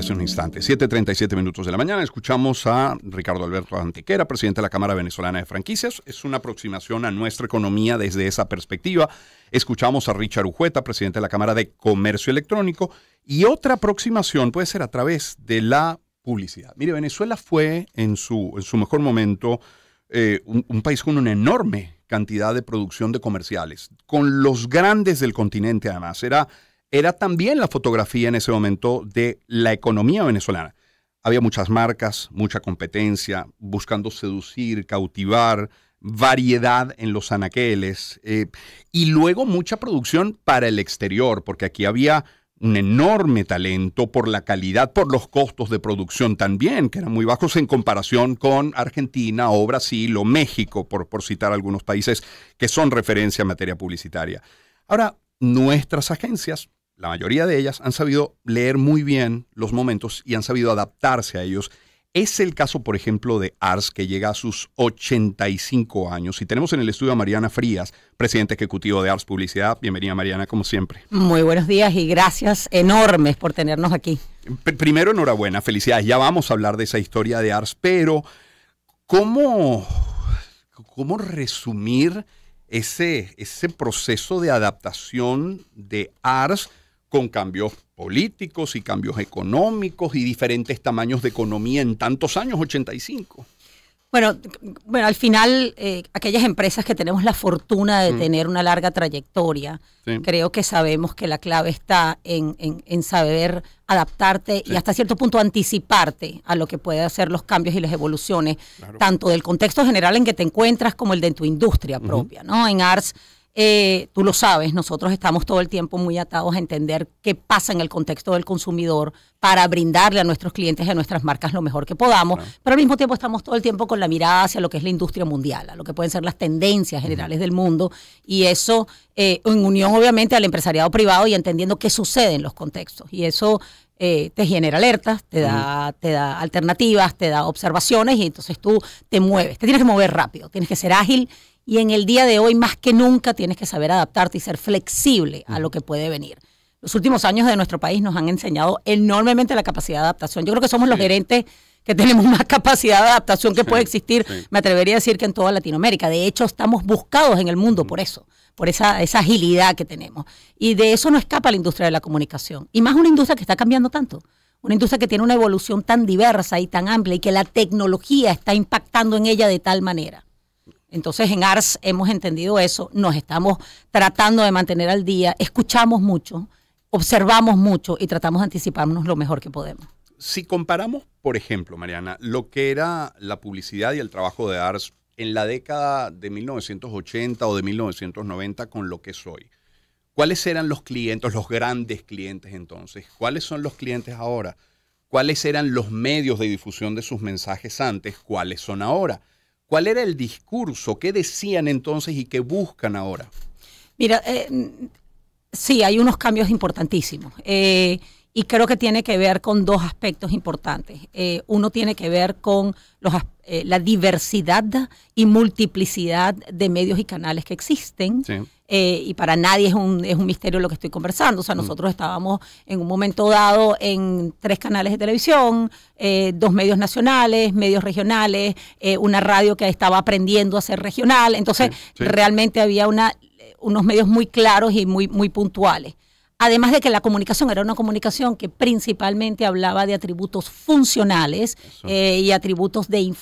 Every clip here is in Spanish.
hace un instante. 7.37 minutos de la mañana escuchamos a Ricardo Alberto Antiquera presidente de la Cámara Venezolana de Franquicias. Es una aproximación a nuestra economía desde esa perspectiva. Escuchamos a Richard Ujueta, presidente de la Cámara de Comercio Electrónico. Y otra aproximación puede ser a través de la publicidad. Mire, Venezuela fue en su, en su mejor momento eh, un, país con una enorme cantidad de producción de comerciales, con los grandes del continente además. Era era también la fotografía en ese momento de la economía venezolana. Había muchas marcas, mucha competencia, buscando seducir, cautivar, variedad en los anaqueles eh, y luego mucha producción para el exterior, porque aquí había un enorme talento por la calidad, por los costos de producción también, que eran muy bajos en comparación con Argentina o Brasil o México, por, por citar algunos países que son referencia en materia publicitaria. Ahora, nuestras agencias la mayoría de ellas han sabido leer muy bien los momentos y han sabido adaptarse a ellos. Es el caso, por ejemplo, de Ars, que llega a sus 85 años. Y tenemos en el estudio a Mariana Frías, presidente ejecutivo de Ars Publicidad. Bienvenida, Mariana, como siempre. Muy buenos días y gracias enormes por tenernos aquí. primero, enhorabuena, felicidades. Ya vamos a hablar de esa historia de Ars, pero ¿cómo, resumir ese, ese proceso de adaptación de Ars? con cambios políticos y cambios económicos y diferentes tamaños de economía en tantos años, 85. Bueno, bueno, al final eh, aquellas empresas que tenemos la fortuna de mm. tener una larga trayectoria, creo que sabemos que la clave está en, saber adaptarte y hasta cierto punto anticiparte a lo que pueden hacer los cambios y las evoluciones, tanto del contexto general en que te encuentras como el de tu industria propia, ¿no? En Ars. Eh, tú lo sabes, nosotros estamos todo el tiempo muy atados a entender qué pasa en el contexto del consumidor para brindarle a nuestros clientes y a nuestras marcas lo mejor que podamos, pero al mismo tiempo estamos todo el tiempo con la mirada hacia lo que es la industria mundial, a lo que pueden ser las tendencias generales del mundo y eso eh, en unión obviamente al empresariado privado y entendiendo qué sucede en los contextos y eso eh, te genera alertas, te da, te da alternativas, te da observaciones y entonces tú te mueves, te tienes que mover rápido, tienes que ser ágil y en el día de hoy más que nunca tienes que saber adaptarte y ser flexible a mm. lo que puede venir. Los últimos años de nuestro país nos han enseñado enormemente la capacidad de adaptación. Yo creo que somos los gerentes que tenemos más capacidad de adaptación que puede existir, me atrevería a decir que en toda Latinoamérica. De hecho, estamos buscados en el mundo mm. por eso, por esa agilidad que tenemos. Y de eso no escapa la industria de la comunicación. Y más una industria que está cambiando tanto una industria que tiene una evolución tan diversa y tan amplia y que la tecnología está impactando en ella de tal manera. Entonces en ARS hemos entendido eso, nos estamos tratando de mantener al día, escuchamos mucho, observamos mucho y tratamos de anticiparnos lo mejor que podemos. Si comparamos, por ejemplo, Mariana, lo que era la publicidad y el trabajo de ARS en la década de 1980 o de 1990 con lo que soy, ¿cuáles eran los clientes, los grandes clientes entonces? ¿Cuáles son los clientes ahora? ¿Cuáles eran los medios de difusión de sus mensajes antes? ¿Cuáles son ahora? ¿Cuál era el discurso? ¿Qué decían entonces y qué buscan ahora? Mira, eh, sí, hay unos cambios importantísimos. Eh, y creo que tiene que ver con dos aspectos importantes. Eh, uno tiene que ver con los, eh, la diversidad y multiplicidad de medios y canales que existen. Eh, y para nadie es un, es un misterio lo que estoy conversando. O sea, mm. nosotros estábamos en un momento dado en tres canales de televisión, dos medios nacionales, medios regionales, una radio que estaba aprendiendo a ser regional. Entonces, realmente había una, unos medios muy claros y muy, muy puntuales. Además de que la comunicación era una comunicación que principalmente hablaba de atributos funcionales eh, y atributos de,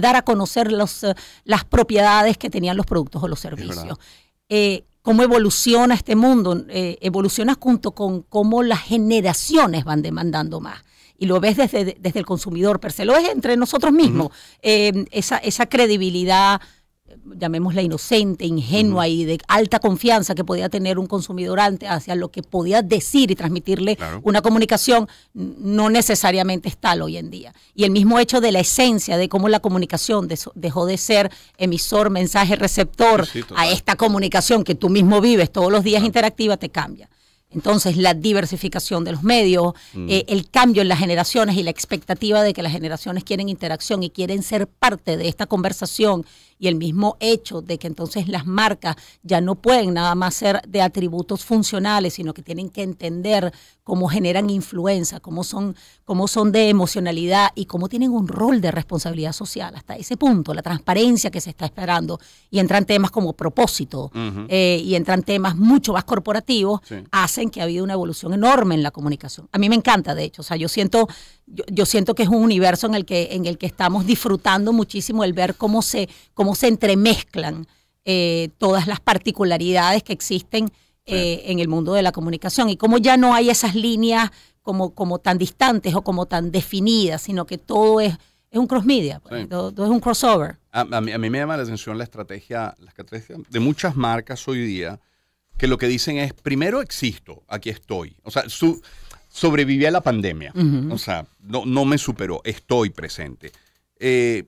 dar a conocer eh, las propiedades que tenían los productos o los servicios. Eh, cómo evoluciona este mundo, evoluciona junto con cómo las generaciones van demandando más y lo ves desde, desde el consumidor, pero se lo es entre nosotros mismos, esa, esa credibilidad llamémosla inocente, ingenua y de alta confianza que podía tener un consumidor antes hacia lo que podía decir y transmitirle una comunicación, no necesariamente es tal hoy en día. Y el mismo hecho de la esencia, de cómo la comunicación dejó de ser emisor, mensaje, receptor a esta comunicación que tú mismo vives todos los días interactiva, te cambia. Entonces, la diversificación de los medios, mm. eh, el cambio en las generaciones y la expectativa de que las generaciones quieren interacción y quieren ser parte de esta conversación y el mismo hecho de que entonces las marcas ya no pueden nada más ser de atributos funcionales, sino que tienen que entender cómo generan influencia, cómo son, cómo son de emocionalidad y cómo tienen un rol de responsabilidad social. Hasta ese punto, la transparencia que se está esperando. Y entran temas como propósito eh, y entran temas mucho más corporativos, hacen que ha habido una evolución enorme en la comunicación. A mí me encanta, de hecho. O sea, yo siento, yo, siento que es un universo en el que, en el que estamos disfrutando muchísimo el ver cómo se, cómo se entremezclan eh, todas las particularidades que existen eh, en el mundo de la comunicación y cómo ya no hay esas líneas como, como tan distantes o como tan definidas, sino que todo es, es un cross media, pues, todo, es un crossover. A, mí, me llama la atención la estrategia, las de muchas marcas hoy día que lo que dicen es, primero existo, aquí estoy. O sea, su, sobreviví a la pandemia, o sea, no, no me superó, estoy presente. Eh,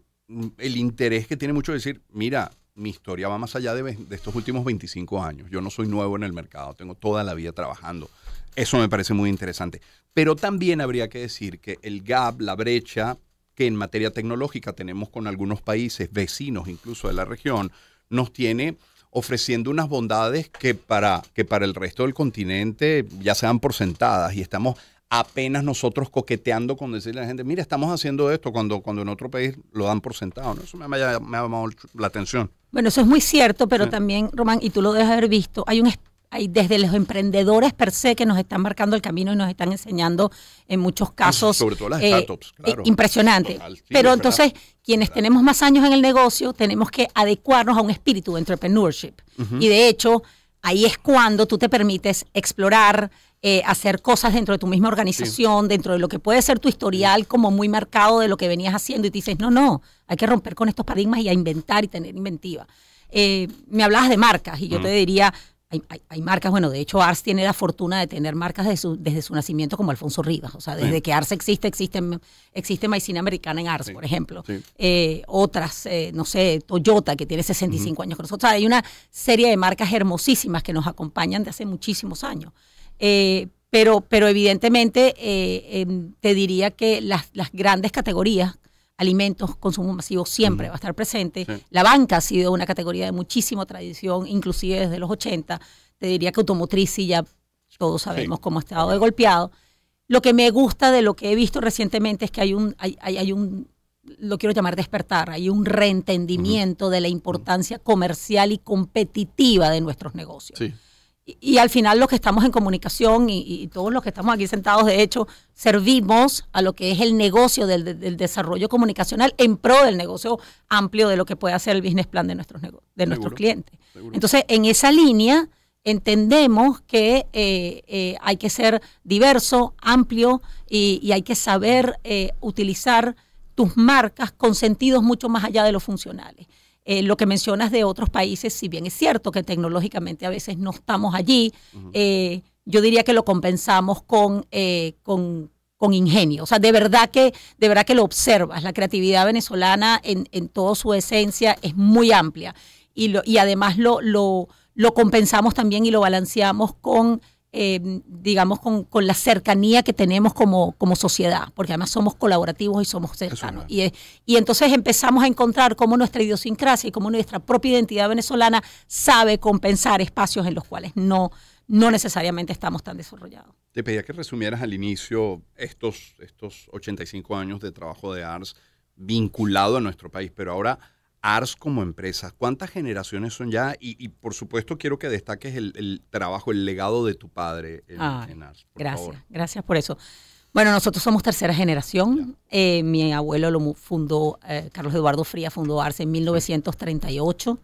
el interés que tiene mucho decir, mira, mi historia va más allá de, estos últimos 25 años. Yo no soy nuevo en el mercado, tengo toda la vida trabajando. Eso me parece muy interesante. Pero también habría que decir que el gap, la brecha que en materia tecnológica tenemos con algunos países vecinos incluso de la región, nos tiene ofreciendo unas bondades que para, que para el resto del continente ya se dan por sentadas y estamos apenas nosotros coqueteando con decirle a la gente, mira, estamos haciendo esto cuando, cuando en otro país lo dan por sentado. ¿no? Eso me, ha, llamado la atención. Bueno, eso es muy cierto, pero también, Román, y tú lo debes haber visto, hay un hay desde los emprendedores per se que nos están marcando el camino y nos están enseñando en muchos ah, casos. Sobre eh, eh, Impresionante. pero entonces, quienes tenemos más años en el negocio, tenemos que adecuarnos a un espíritu de entrepreneurship. Y de hecho, ahí es cuando tú te permites explorar, eh, hacer cosas dentro de tu misma organización, dentro de lo que puede ser tu historial como muy marcado de lo que venías haciendo y te dices, no, no, hay que romper con estos paradigmas y a inventar y tener inventiva. Eh, me hablabas de marcas y yo te diría, hay, hay, marcas, bueno, de hecho Ars tiene la fortuna de tener marcas desde su nacimiento como Alfonso Rivas, o sea, desde que Ars existe, existe, existe Maicina Americana en Ars, por ejemplo. Eh, otras, no sé, Toyota, que tiene 65 años con nosotros. O sea, hay una serie de marcas hermosísimas que nos acompañan de hace muchísimos años. Eh, pero, pero evidentemente eh, em, te diría que las, grandes categorías, alimentos, consumo masivo, siempre va a estar presente. La banca ha sido una categoría de muchísima tradición, inclusive desde los 80. Te diría que automotriz, y ya todos sabemos cómo ha estado de golpeado. Lo que me gusta de lo que he visto recientemente es que hay un, hay, hay, un lo quiero llamar despertar, hay un reentendimiento de la importancia comercial y competitiva de nuestros negocios. Sí. Y, al final los que estamos en comunicación y, todos los que estamos aquí sentados, de hecho, servimos a lo que es el negocio del, desarrollo comunicacional en pro del negocio amplio de lo que puede hacer el business plan de nuestros, de nuestros clientes. Entonces, en esa línea entendemos que eh, eh, hay que ser diverso, amplio y, hay que saber eh, utilizar tus marcas con sentidos mucho más allá de los funcionales. Eh, lo que mencionas de otros países, si bien es cierto que tecnológicamente a veces no estamos allí, eh, yo diría que lo compensamos eh, con, con, ingenio. O sea, de verdad que, de verdad que lo observas. La creatividad venezolana en, en toda su esencia es muy amplia. Y, lo, y además lo, lo, lo compensamos también y lo balanceamos con eh, digamos, con, la cercanía que tenemos como, como sociedad, porque además somos colaborativos y somos cercanos. y, entonces empezamos a encontrar cómo nuestra idiosincrasia y cómo nuestra propia identidad venezolana sabe compensar espacios en los cuales no, no necesariamente estamos tan desarrollados. Te pedía que resumieras al inicio estos, estos 85 años de trabajo de ARS vinculado a nuestro país, pero ahora ARS como empresa? ¿Cuántas generaciones son ya? Y, por supuesto quiero que destaques el, trabajo, el legado de tu padre en, ARS. gracias, gracias por eso. Bueno, nosotros somos tercera generación. Eh, mi abuelo lo fundó, eh, Carlos Eduardo Fría fundó ARS en 1938.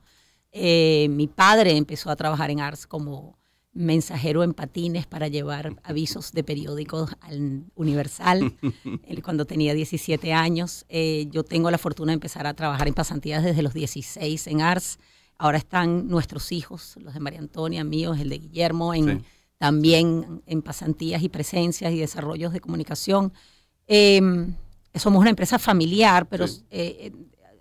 Eh, mi padre empezó a trabajar en ARS como mensajero en patines para llevar avisos de periódicos al Universal cuando tenía 17 años. Eh, yo tengo la fortuna de empezar a trabajar en pasantías desde los 16 en ARS. Ahora están nuestros hijos, los de María Antonia, míos, el de Guillermo, en, también en pasantías y presencias y desarrollos de comunicación. Em, somos una empresa familiar, pero eh, eh,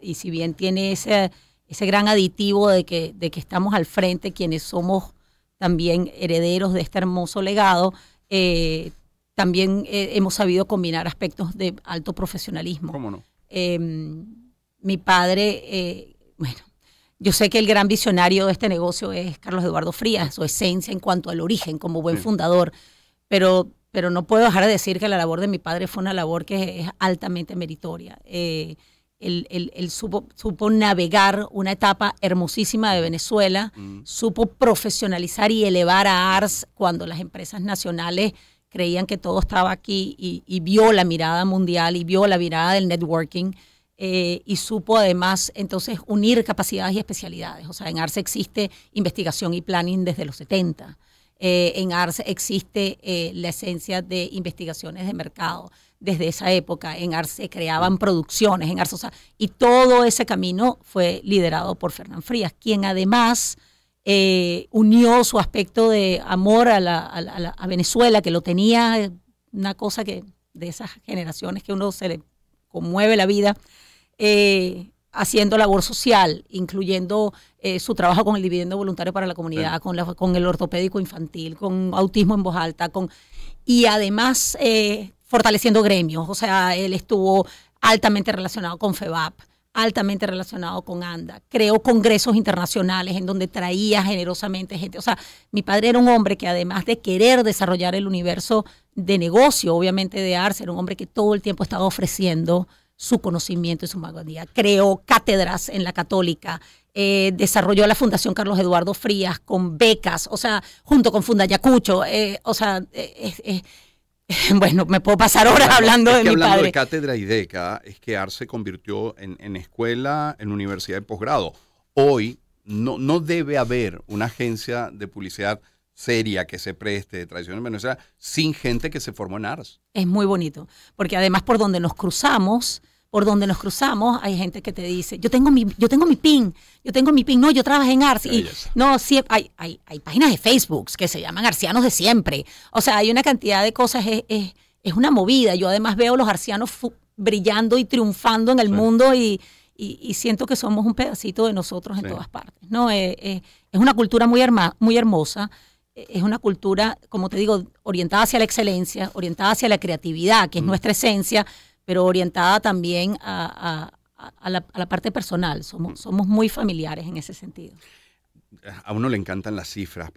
y si bien tiene ese, ese gran aditivo de que, de que estamos al frente quienes somos también herederos de este hermoso legado, eh, también eh, hemos sabido combinar aspectos de alto profesionalismo. no? Em, mi padre, eh, bueno, yo sé que el gran visionario de este negocio es Carlos Eduardo Frías, su esencia en cuanto al origen como buen fundador, pero, pero no puedo dejar de decir que la labor de mi padre fue una labor que es altamente meritoria él, supo, navegar una etapa hermosísima de Venezuela, supo profesionalizar y elevar a ARS cuando las empresas nacionales creían que todo estaba aquí y, vio la mirada mundial y vio la mirada del networking. Eh, y supo además entonces unir capacidades y especialidades. O sea, en ARS existe investigación y planning desde los 70. Eh, en ARS existe eh, la esencia de investigaciones de mercado desde esa época. En Arce creaban producciones en Arce. y todo ese camino fue liderado por Fernán Frías, quien además eh, unió su aspecto de amor a, Venezuela, que lo tenía una cosa que de esas generaciones que uno se le conmueve la vida, eh, haciendo labor social, incluyendo eh, su trabajo con el dividendo voluntario para la comunidad, con, con el ortopédico infantil, con autismo en voz alta, con y además eh, fortaleciendo gremios, o sea, él estuvo altamente relacionado con FEBAP, altamente relacionado con ANDA, creó congresos internacionales en donde traía generosamente gente, o sea, mi padre era un hombre que además de querer desarrollar el universo de negocio, obviamente de Arce, era un hombre que todo el tiempo estaba ofreciendo su conocimiento y su magodía Creó cátedras en la católica, eh, desarrolló la Fundación Carlos Eduardo Frías con becas, o sea, junto con Funda eh, o sea, eh, es... bueno, me puedo pasar horas hablando de hablando de cátedra y década, es que ARS se convirtió en, escuela, en universidad de posgrado. Hoy no, no debe haber una agencia de publicidad seria que se preste de tradición en Venezuela sin gente que se formó en ARS. Es muy bonito, porque además por donde nos cruzamos, por donde nos cruzamos, hay gente que te dice, yo tengo mi, yo tengo mi pin, yo tengo mi pin, no, yo trabajé en Arce. no, sí, hay, hay, hay, páginas de Facebook que se llaman Arcianos de siempre. O sea, hay una cantidad de cosas, es, es, es una movida. Yo además veo los arcianos brillando y triunfando en el mundo y, siento que somos un pedacito de nosotros en todas partes. No, eh, eh, es una cultura muy, muy hermosa eh, es una cultura, como te digo, orientada hacia la excelencia, orientada hacia la creatividad, que es mm. nuestra esencia, pero orientada también a, la, parte personal. Somos, mm. somos muy familiares en ese sentido a uno le encantan las cifras.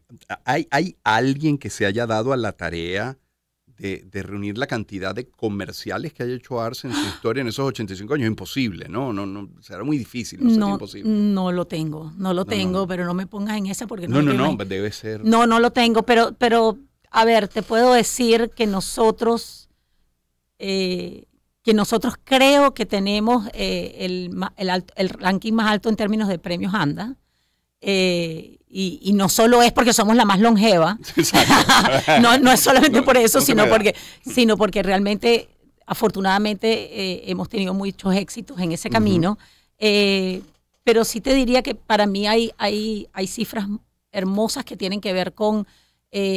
¿Hay, ¿Hay, alguien que se haya dado a la tarea de, reunir la cantidad de comerciales que haya hecho Arce en su ¡Ah! historia en esos 85 años? Imposible, ¿no? no, será muy difícil, no, lo tengo, no lo tengo, pero no me pongas en esa porque no. No, no, no, pues debe ser. No, no lo tengo, pero, pero, a ver, te puedo decir que nosotros eh, que nosotros creo que tenemos eh, el, el, ranking más alto en términos de premios ANDA. Eh, y, no solo es porque somos la más longeva, no, es solamente por eso, sino, porque, sino porque realmente, afortunadamente, eh, hemos tenido muchos éxitos en ese camino. pero sí te diría que para mí hay, hay, hay cifras hermosas que tienen que ver con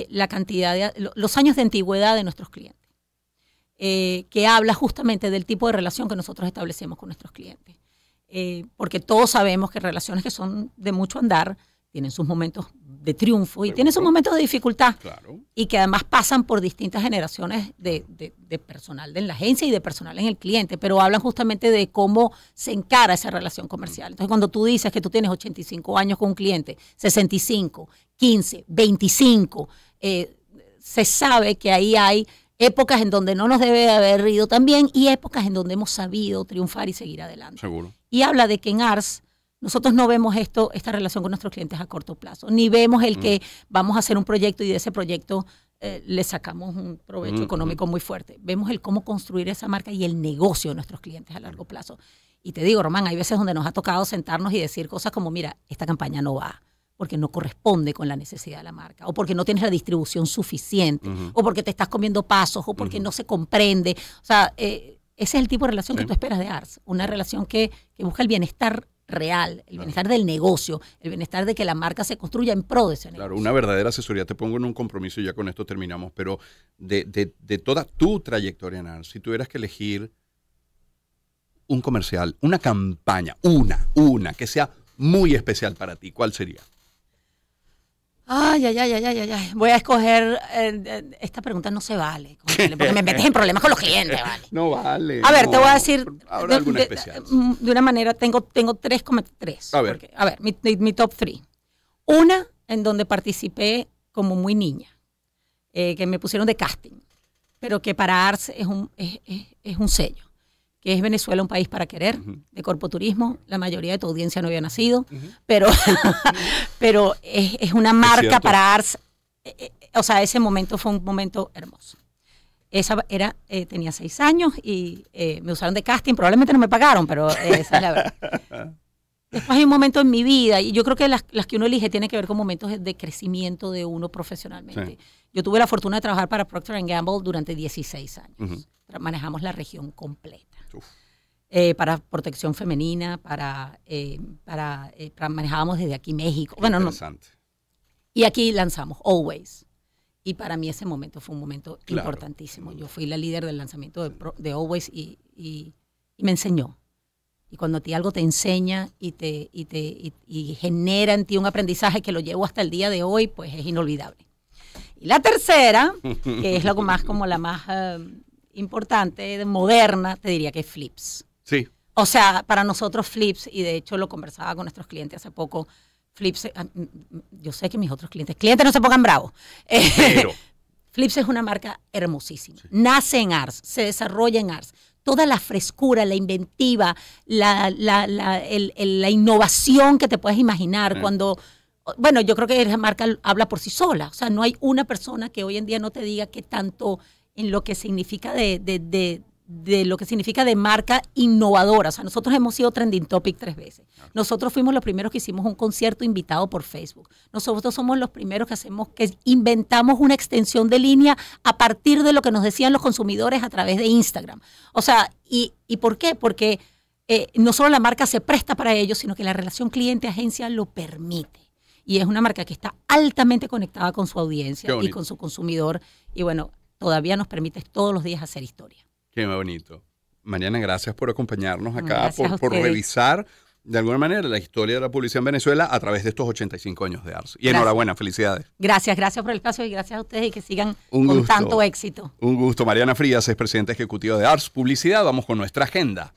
la cantidad de los años de antigüedad de nuestros clientes. Eh, que habla justamente del tipo de relación que nosotros establecemos con nuestros clientes. Eh, porque todos sabemos que relaciones que son de mucho andar tienen sus momentos de triunfo y tienen sus momentos de dificultad. Y que además pasan por distintas generaciones de, de, personal en la agencia y de personal en el cliente. Pero hablan justamente de cómo se encara esa relación comercial. Entonces, cuando tú dices que tú tienes 85 años con un cliente, 65, 15, 25, se sabe que ahí hay épocas en donde no nos debe haber ido también y épocas en donde hemos sabido triunfar y seguir adelante. Seguro. Y habla de que en ARS nosotros no vemos esto, esta relación con nuestros clientes a corto plazo, ni vemos el que mm. vamos a hacer un proyecto y de ese proyecto eh, le sacamos un provecho mm, económico mm. muy fuerte. Vemos el cómo construir esa marca y el negocio de nuestros clientes a largo plazo. Y te digo, Román, hay veces donde nos ha tocado sentarnos y decir cosas como, mira, esta campaña no va porque no corresponde con la necesidad de la marca, o porque no tienes la distribución suficiente, o porque te estás comiendo pasos, o porque no se comprende. O sea, eh, ese es el tipo de relación que tú esperas de ARS, una relación que, busca el bienestar real, el bienestar del negocio, el bienestar de que la marca se construya en pro de ese negocio. Claro, una verdadera asesoría, te pongo en un compromiso y ya con esto terminamos, pero de, de toda tu trayectoria en ARS, si tuvieras que elegir un comercial, una campaña, una, una, que sea muy especial para ti, ¿cuál sería? Ay, ay, ay, ay, ay, Voy a escoger. Eh, eh, esta pregunta no se vale. Porque me metes en problemas con los clientes, ¿vale? No vale. A ver, te voy a decir. ahora eh, mm, de, una manera, tengo, tengo tres, tres. A ver. mi, top three. Una en donde participé como muy niña, que me pusieron de casting, pero que para Ars es un, es, es un sello que es Venezuela un país para querer, de Corpo Turismo, La mayoría de tu audiencia no había nacido, pero, pero es, una marca para Ars. Eh, eh, o sea, ese momento fue un momento hermoso. Esa era, eh, tenía seis años y me usaron de casting. Probablemente no me pagaron, pero esa es la verdad. Después hay un momento en mi vida, y yo creo que las, que uno elige tienen que ver con momentos de crecimiento de uno profesionalmente. Yo tuve la fortuna de trabajar para Procter Gamble durante 16 años. Manejamos la región completa. Eh, para protección femenina, para, eh, eh, para, manejábamos desde aquí México. bueno, no. Y aquí lanzamos Always. Y para mí ese momento fue un momento importantísimo. Yo fui la líder del lanzamiento de, Always y, me enseñó. Y cuando a ti algo te enseña y, te, y, te, y, genera en ti un aprendizaje que lo llevo hasta el día de hoy, pues es inolvidable. Y la tercera, que es lo más como la más importante, moderna, te diría que es Flips. Sí. O sea, para nosotros Flips, y de hecho lo conversaba con nuestros clientes hace poco, Flips, eh, mm, yo sé que mis otros clientes, clientes no se pongan bravos. Eh, Pero. Flips es una marca hermosísima. Nace en Ars, se desarrolla en Ars. Toda la frescura, la inventiva, la, innovación que te puedes imaginar cuando bueno, yo creo que esa marca habla por sí sola. O sea, no hay una persona que hoy en día no te diga que tanto en lo que significa de, de, de, lo que significa de marca innovadora. O sea, nosotros hemos sido trending topic tres veces. Nosotros fuimos los primeros que hicimos un concierto invitado por Facebook. Nosotros somos los primeros que hacemos, que inventamos una extensión de línea a partir de lo que nos decían los consumidores a través de Instagram. O sea, ¿y, y por qué? Porque eh, no solo la marca se presta para ello, sino que la relación cliente-agencia lo permite y es una marca que está altamente conectada con su audiencia y con su consumidor. Y bueno, todavía nos permite todos los días hacer historia. Qué bonito. Mariana, gracias por acompañarnos acá, por, revisar de alguna manera la historia de la publicidad en Venezuela a través de estos 85 años de ARS. Y enhorabuena, felicidades. Gracias, gracias por el espacio y gracias a ustedes y que sigan con tanto éxito. Un gusto. Mariana Frías es presidenta ejecutiva de ARS Publicidad. Vamos con nuestra agenda.